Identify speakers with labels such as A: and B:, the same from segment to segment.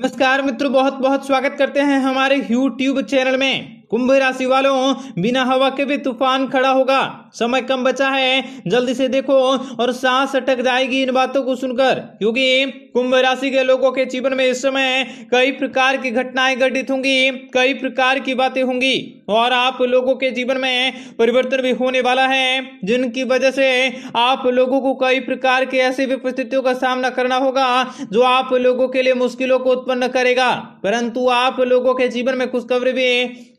A: नमस्कार मित्रों बहुत बहुत स्वागत करते हैं हमारे यूट्यूब चैनल में कुंभ राशि वालों बिना हवा के भी तूफान खड़ा होगा समय कम बचा है जल्दी से देखो और सांस अटक जाएगी इन बातों को सुनकर क्योंकि कुंभ राशि के लोगों के जीवन में इस समय कई प्रकार की घटनाएं घटित होंगी कई प्रकार की बातें होंगी और आप लोगों के जीवन में परिवर्तन भी होने वाला है जिनकी वजह से आप लोगों को कई प्रकार के ऐसी परिस्थितियों का सामना करना होगा जो आप लोगों के लिए मुश्किलों को उत्पन्न करेगा परंतु आप लोगों के जीवन में खुशखबरी भी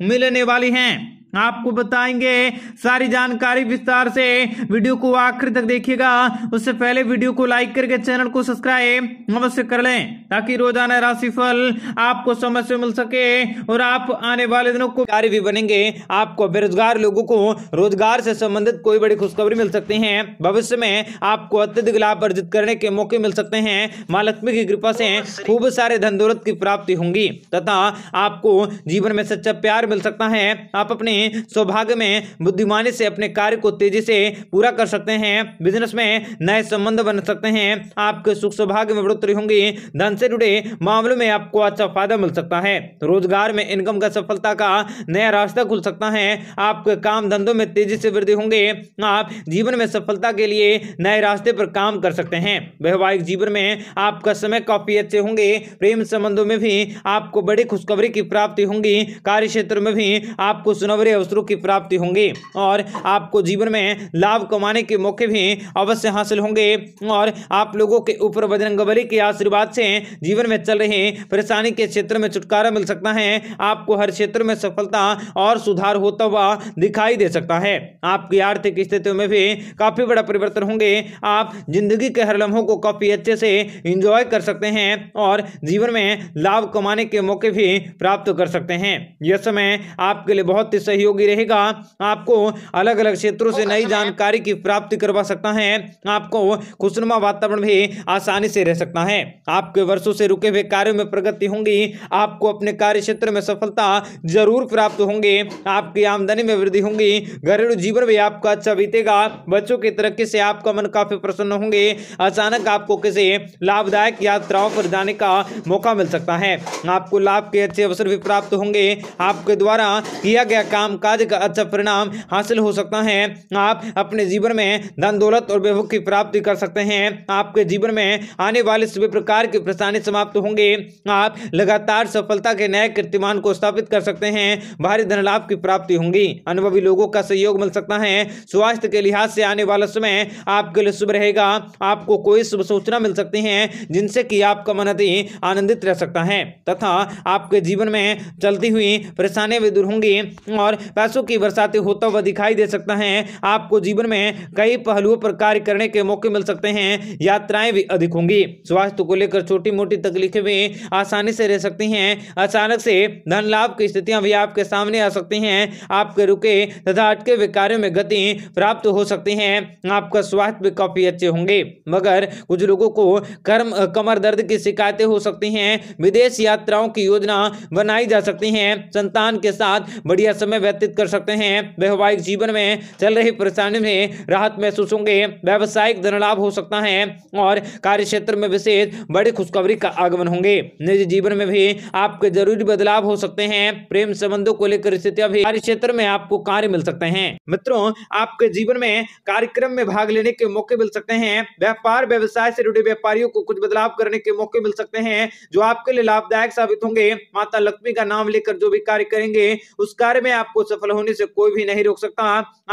A: मिलने वाली है आपको बताएंगे सारी जानकारी विस्तार से वीडियो को आखिर तक देखिएगा उससे पहले वीडियो को लाइक करके चैनल को सब्सक्राइब अवश्य कर लें ताकि रोजाना राशिफल आपको समय से मिल सके और आप आने वाले दिनों को कार्य भी बनेंगे आपको बेरोजगार लोगों को रोजगार से संबंधित कोई बड़ी खुशखबरी मिल सकती है भविष्य में आपको अत्यधिक लाभ अर्जित करने के मौके मिल सकते हैं माँ लक्ष्मी की कृपा से खूब सारे धन दौलत की प्राप्ति होंगी तथा आपको जीवन में सच्चा प्यार मिल सकता है आप अपने अपनी सौभाग्य में बुद्धिमानी से अपने कार्य को तेजी से पूरा कर सकते हैं बिजनेस में नए संबंध बन सकते हैं आपके सुख सौभाग्य में बढ़ोतरी होंगी धन से जुड़े मामलों में आपको अच्छा फायदा मिल सकता है रोजगार में इनकम का सफलता का नया रास्ता खुल सकता है आपके काम धंधों में तेजी से वृद्धि होंगे आप जीवन में सफलता के लिए नए रास्ते पर काम कर सकते हैं वैवाहिक जीवन में आपका समय काफी अच्छे होंगे प्रेम संबंधों में भी आपको बड़ी खुशखबरी की प्राप्ति होंगी कार्य क्षेत्र में भी आपको सुनवरी बड़े अवसरों की प्राप्ति होंगी और आपको जीवन में लाभ कमाने के मौके भी अवश्य हासिल होंगे और आप लोगों के ऊपर बजरंग बली के आशीर्वाद से जीवन में चल रहे परेशानी के क्षेत्र में छुटकारा मिल सकता है आपको हर क्षेत्र में सफलता और सुधार होता हुआ दिखाई दे सकता है आपकी आर्थिक स्थितियों में भी काफ़ी बड़ा परिवर्तन होंगे आप जिंदगी के हर लम्हों को काफ़ी अच्छे से इंजॉय कर सकते हैं और जीवन में लाभ कमाने के मौके भी प्राप्त कर सकते हैं यह समय आपके लिए बहुत ही सही सहयोगी रहेगा आपको अलग अलग क्षेत्रों से नई जानकारी की प्राप्ति करवा सकता है आपको खुशनुमा वातावरण भी आसानी से रह सकता है आपके वर्षों से रुके हुए कार्यों में प्रगति होंगी आपको अपने कार्य क्षेत्र में सफलता जरूर प्राप्त होंगे आपकी आमदनी में वृद्धि होंगी घरेलू जीवन भी आपका अच्छा बीतेगा बच्चों की तरक्की से आपका मन काफी प्रसन्न होंगे अचानक आपको किसी लाभदायक यात्राओं पर जाने का मौका मिल सकता है आपको लाभ के अच्छे अवसर भी प्राप्त होंगे आपके द्वारा किया गया काम काम काज का अच्छा परिणाम हासिल हो सकता है आप अपने जीवन में धन दौलत और वैभव की प्राप्ति कर सकते हैं आपके जीवन में आने वाले सभी प्रकार के परेशानी समाप्त होंगे आप लगातार सफलता के नए कीर्तिमान को स्थापित कर सकते हैं भारी धन लाभ की प्राप्ति होंगी अनुभवी लोगों का सहयोग मिल सकता है स्वास्थ्य के लिहाज से आने वाला समय आपके लिए शुभ रहेगा आपको कोई शुभ सूचना मिल सकती है जिनसे कि आपका मन अति आनंदित रह सकता है तथा आपके जीवन में चलती हुई परेशानियां भी दूर होंगी और पैसों की बरसातें होता हुआ दिखाई दे सकता है आपको जीवन में कई पहलुओं पर कार्य करने के मौके मिल सकते हैं यात्राएं भी अधिक होंगी स्वास्थ्य को लेकर छोटी मोटी तकलीफें भी आसानी से रह सकती हैं अचानक से धन लाभ की स्थितियां भी आपके सामने आ सकती हैं आपके रुके तथा अटके हुए कार्यों में गति प्राप्त हो सकती है आपका स्वास्थ्य भी काफी अच्छे होंगे मगर कुछ लोगों को कर्म कमर दर्द की शिकायतें हो सकती हैं विदेश यात्राओं की योजना बनाई जा सकती है संतान के साथ बढ़िया समय व्यतीत कर सकते हैं वैवाहिक जीवन में चल रही परेशानी में राहत महसूस होंगे व्यावसायिक धनलाभ हो सकता है और कार्य क्षेत्र में विशेष बड़ी खुशखबरी का आगमन होंगे निजी जीवन में भी आपके जरूरी बदलाव हो सकते हैं प्रेम संबंधों को लेकर स्थितियां भी कार्य क्षेत्र में आपको कार्य मिल सकते हैं मित्रों आपके जीवन में कार्यक्रम में भाग लेने के मौके मिल सकते हैं व्यापार व्यवसाय से जुड़े व्यापारियों को कुछ बदलाव करने के मौके मिल सकते हैं जो आपके लिए लाभदायक साबित होंगे माता लक्ष्मी का नाम लेकर जो भी कार्य करेंगे उस कार्य में आपको आपको सफल होने से कोई भी नहीं रोक सकता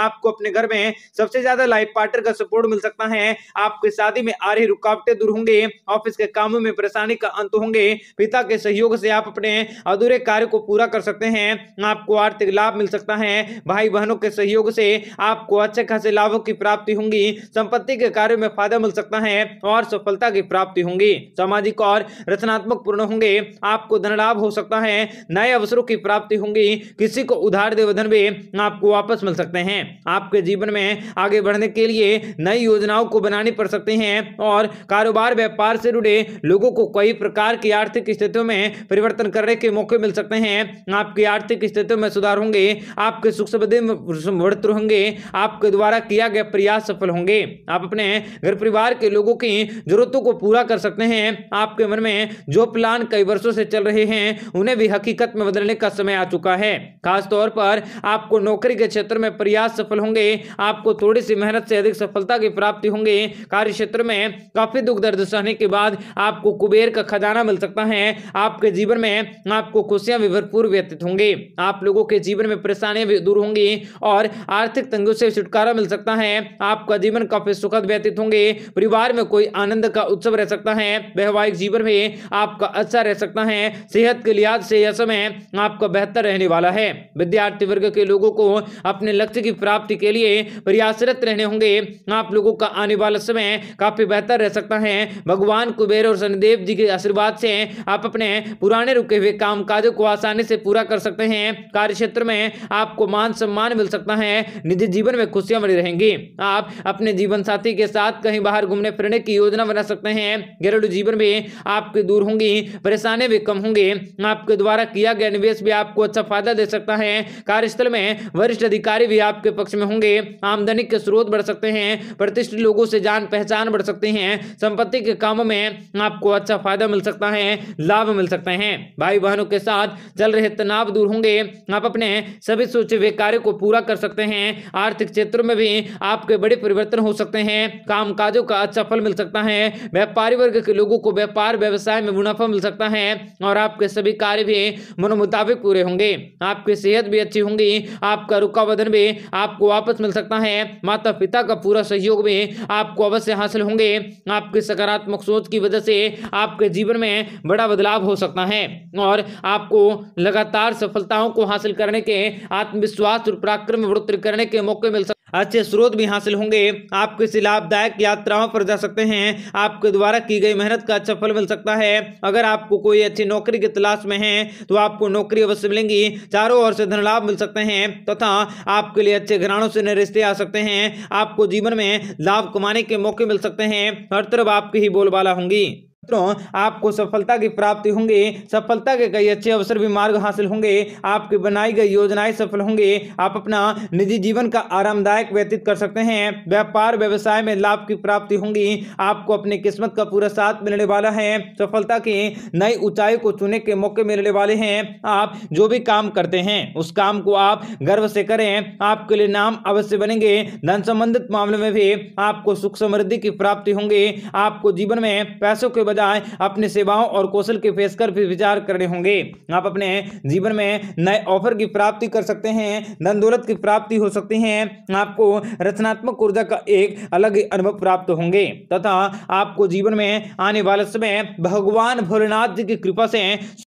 A: आपको अपने घर में सबसे ज्यादा लाइफ पार्टनर का सपोर्ट मिल सकता है आपकी शादी में आ रही रुकावटें दूर होंगे ऑफिस के कामों में परेशानी का अंत होंगे पिता के सहयोग से आप अपने अधूरे कार्य को पूरा कर सकते हैं आपको आर्थिक लाभ मिल सकता है भाई बहनों के सहयोग से आपको अच्छे खासे लाभों की प्राप्ति होंगी संपत्ति के कार्यों में फायदा मिल सकता है और सफलता की प्राप्ति होंगी सामाजिक और रचनात्मक पूर्ण होंगे आपको धन लाभ हो सकता है नए अवसरों की प्राप्ति होंगी किसी को उधार देवधन भी आपको वापस मिल सकते हैं आपके जीवन में आगे बढ़ने के लिए नई योजनाओं को बनानी पड़ सकती हैं और कारोबार व्यापार से जुड़े लोगों को कई प्रकार की आर्थिक स्थितियों में परिवर्तन करने के मौके मिल सकते हैं आपकी आर्थिक स्थितियों में सुधार होंगे आपके सुख समृद्धि समृद्ध होंगे आपके द्वारा किया गया प्रयास सफल होंगे आप अपने घर परिवार के लोगों की जरूरतों को पूरा कर सकते हैं आपके मन में जो प्लान कई वर्षों से चल रहे हैं उन्हें भी हकीकत में बदलने का समय आ चुका है खासतौर पर आपको नौकरी के क्षेत्र में प्रयास सफल होंगे आपको थोड़ी सी मेहनत से अधिक सफलता की प्राप्ति होंगे कार्य क्षेत्र में काफी दुख दर्द सहने के बाद आपको कुबेर का खजाना मिल सकता है आपके जीवन में आपको खुशियां भी भरपूर व्यतीत होंगे आप लोगों के जीवन में परेशानियां भी दूर होंगी और आर्थिक तंगियों से छुटकारा मिल सकता है आपका जीवन काफी सुखद व्यतीत होंगे परिवार में कोई आनंद का उत्सव रह सकता है वैवाहिक जीवन में आपका अच्छा रह सकता है सेहत के लिहाज से यह समय आपका बेहतर रहने वाला है विद्यार्थी विद्यार्थी वर्ग के लोगों को अपने लक्ष्य की प्राप्ति के लिए प्रयासरत रहने होंगे आप लोगों का आने वाला समय काफी बेहतर रह सकता है भगवान कुबेर और शनिदेव जी के आशीर्वाद से आप अपने पुराने रुके हुए काम काजों को आसानी से पूरा कर सकते हैं कार्य क्षेत्र में आपको मान सम्मान मिल सकता है निजी जीवन में खुशियां बनी रहेंगी आप अपने जीवन साथी के साथ कहीं बाहर घूमने फिरने की योजना बना सकते हैं घरेलू जीवन में आपके दूर होंगी परेशानी भी कम होंगे आपके द्वारा किया गया निवेश भी आपको अच्छा फायदा दे सकता है कार्यस्थल में वरिष्ठ अधिकारी भी आपके पक्ष में होंगे आमदनी के स्रोत बढ़ सकते हैं प्रतिष्ठित लोगों से जान पहचान बढ़ सकती है संपत्ति के कामों में आपको अच्छा फायदा मिल सकता है लाभ मिल सकते हैं भाई बहनों के साथ चल रहे तनाव दूर होंगे आप अपने सभी सोचे हुए कार्य को पूरा कर सकते हैं आर्थिक क्षेत्र में भी आपके बड़े परिवर्तन हो सकते हैं काजों का अच्छा फल मिल सकता है व्यापारी वर्ग के लोगों को व्यापार व्यवसाय में मुनाफा मिल सकता है और आपके सभी कार्य भी मनोमुताबिक पूरे होंगे आपकी सेहत भी अच्छे होंगे आपका रुका वधन भी आपको वापस मिल सकता है माता पिता का पूरा सहयोग भी आपको अवश्य हासिल होंगे आपके सकारात्मक सोच की वजह से आपके जीवन में बड़ा बदलाव हो सकता है और आपको लगातार सफलताओं को हासिल करने के आत्मविश्वास और पराक्रम बढ़ोतरी करने के मौके मिल सकते अच्छे स्रोत भी हासिल होंगे आप किसी लाभदायक यात्राओं पर जा सकते हैं आपके द्वारा की गई मेहनत का अच्छा फल मिल सकता है अगर आपको कोई अच्छी नौकरी की तलाश में है तो आपको नौकरी अवश्य मिलेंगी चारों ओर से धन लाभ लाभ मिल सकते हैं तथा आपके लिए अच्छे घरानों से नए रिश्ते आ सकते हैं आपको जीवन में लाभ कमाने के मौके मिल सकते हैं हर तरफ आपकी ही बोलबाला होंगी मित्रों आपको सफलता की प्राप्ति होंगे सफलता के कई अच्छे अवसर भी मार्ग हासिल होंगे आपकी बनाई गई योजनाएं सफल होंगे आप अपना निजी जीवन का आरामदायक व्यतीत कर सकते हैं व्यापार व्यवसाय में लाभ की प्राप्ति होंगी आपको अपनी किस्मत का पूरा साथ मिलने वाला है सफलता की नई ऊंचाई को चुने के मौके मिलने वाले हैं आप जो भी काम करते हैं उस काम को आप गर्व से करें आपके लिए नाम अवश्य बनेंगे धन संबंधित मामले में भी आपको सुख समृद्धि की प्राप्ति होंगे आपको जीवन में पैसों के बजाय अपने सेवाओं और कौशल के पेश कर विचार करने होंगे आप अपने जीवन में नए ऑफर की प्राप्ति कर सकते हैं धन दौलत की प्राप्ति हो सकती है आपको रचनात्मक ऊर्जा का एक अलग अनुभव प्राप्त होंगे तथा आपको जीवन में आने वाले समय भगवान भोलेनाथ जी की कृपा से